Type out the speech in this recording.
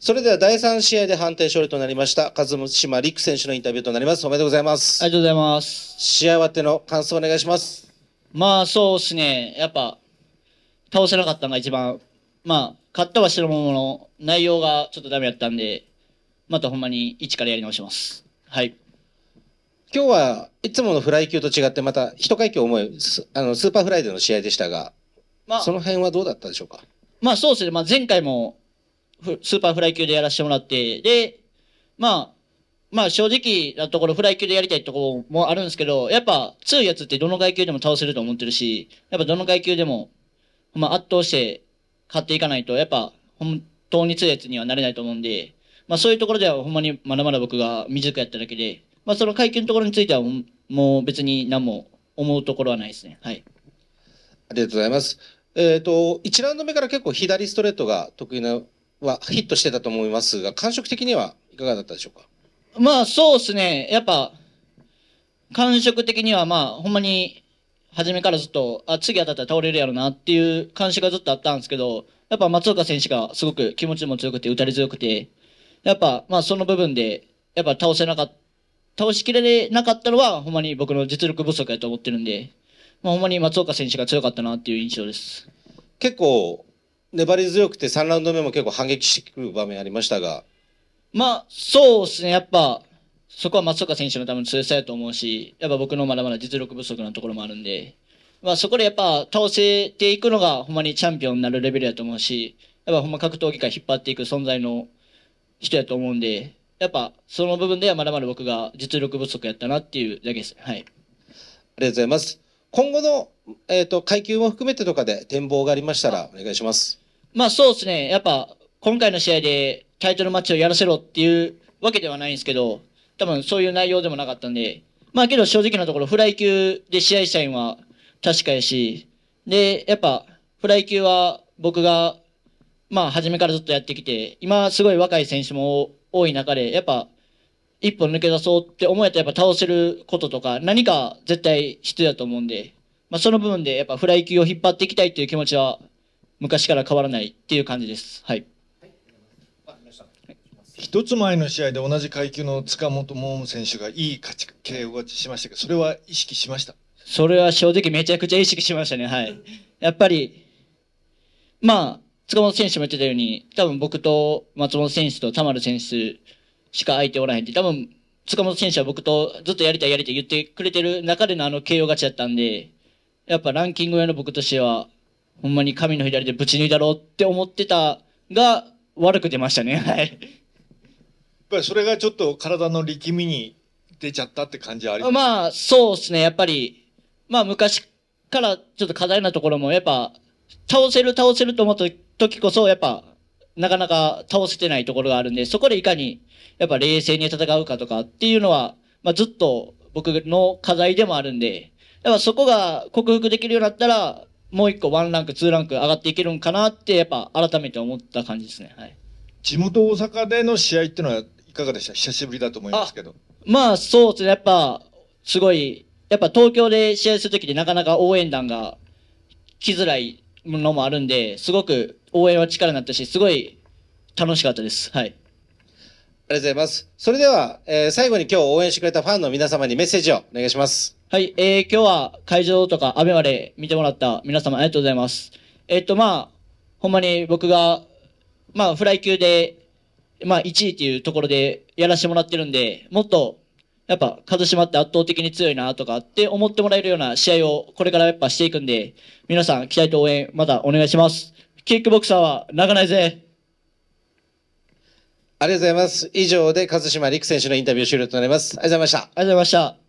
それでは第3試合で判定勝利となりました、和島陸選手のインタビューとなります。おめでとうございます。ありがとうございます。試合終わっての感想お願いします。まあ、そうですね。やっぱ、倒せなかったのが一番、まあ、勝ったはるものの、内容がちょっとダメやったんで、またほんまに一からやり直します。はい。今日はいつものフライ級と違って、また一回級重いスあのスーパーフライでの試合でしたが、まあ、その辺はどうだったでしょうか。まあそうですね、まあ、前回もスーパーフライ級でやらせてもらって、で、まあ、まあ正直なところフライ級でやりたいところもあるんですけど、やっぱ強いやつってどの階級でも倒せると思ってるし、やっぱどの階級でも、まあ圧倒して勝っていかないと、やっぱ本当に強いやつにはなれないと思うんで、まあそういうところではほんまにまだまだ僕が未熟やっただけで、まあその階級のところについてはもう別に何も思うところはないですね。はい。ありがとうございます。えっ、ー、と、1ラウンド目から結構左ストレートが得意なはヒットしてたと思いますが、感触的にはいかがだったでしょうかまあそうですね。やっぱ、感触的にはまあほんまに、初めからずっと、あ、次当たったら倒れるやろなっていう感触がずっとあったんですけど、やっぱ松岡選手がすごく気持ちも強くて、打たれ強くて、やっぱまあその部分で、やっぱ倒せなかった、倒しきれなかったのは、ほんまに僕の実力不足やと思ってるんで、まあ、ほんまに松岡選手が強かったなっていう印象です。結構、粘り強くて3ラウンド目も結構反撃してくる場面ありましたが。まあ、そうですね。やっぱ、そこは松岡選手の多分強さやと思うし、やっぱ僕のまだまだ実力不足なところもあるんで、まあそこでやっぱ倒せていくのがほんまにチャンピオンになるレベルやと思うし、やっぱほんま格闘技界引っ張っていく存在の人やと思うんで、やっぱその部分ではまだまだ僕が実力不足やったなっていうだけです。はい。ありがとうございます。今後の、えーと階級も含めてとかで展望がありましたらお願いします。まあそうですね、やっぱ今回の試合でタイトルマッチをやらせろっていうわけではないんですけど、多分そういう内容でもなかったんで、まあけど正直なところフライ級で試合したいのは確かやし、で、やっぱフライ級は僕がまあ初めからずっとやってきて、今すごい若い選手も多い中で、やっぱ一歩抜け出そうって思えたらやっぱ倒せることとか何か絶対必要だと思うんで、まあその部分でやっぱフライ級を引っ張っていきたいっていう気持ちは昔から変わらないっていう感じです。はい。一つ前の試合で同じ階級の塚本桃選手がいい勝ち、KO 勝ちしましたけど、それは意識しましたそれは正直めちゃくちゃ意識しましたね。はい。やっぱり、まあ、塚本選手も言ってたように、多分僕と松本選手と田丸選手しか相手おらへんって、多分塚本選手は僕とずっとやりたいやりたい言ってくれてる中でのあの KO 勝ちだったんで、やっぱランキング上の僕としては、ほんまに神の左でぶち抜いたろうって思ってたが、悪く出ましたね。はい。やっぱりそれがちょっと体の力みに出ちゃったって感じはありますまあ、そうですね。やっぱり、まあ昔からちょっと課題なところも、やっぱ、倒せる倒せると思った時こそ、やっぱ、なかなか倒せてないところがあるんで、そこでいかに、やっぱ冷静に戦うかとかっていうのは、まあずっと僕の課題でもあるんで、やっぱそこが克服できるようになったら、もう一個ワンランク、ツーランク上がっていけるんかなって、やっぱ改めて思った感じですね。はい、地元大阪での試合っていうのはいかがでした久しぶりだと思いますけど。まあそうですね。やっぱ、すごい、やっぱ東京で試合するときでなかなか応援団が来づらいものもあるんで、すごく応援は力になったし、すごい楽しかったです。はい。ありがとうございます。それでは、えー、最後に今日応援してくれたファンの皆様にメッセージをお願いします。はい、えー、今日は会場とか、アベまで見てもらった皆様ありがとうございます。えー、っと、まあ、ほんまに僕が、まあ、フライ級で、まあ、1位っていうところでやらせてもらってるんで、もっと、やっぱ、一島って圧倒的に強いなとかって思ってもらえるような試合をこれからやっぱしていくんで、皆さん期待と応援またお願いします。キックボクサーは泣かないぜ。ありがとうございます。以上で、一島陸選手のインタビュー終了となります。ありがとうございました。ありがとうございました。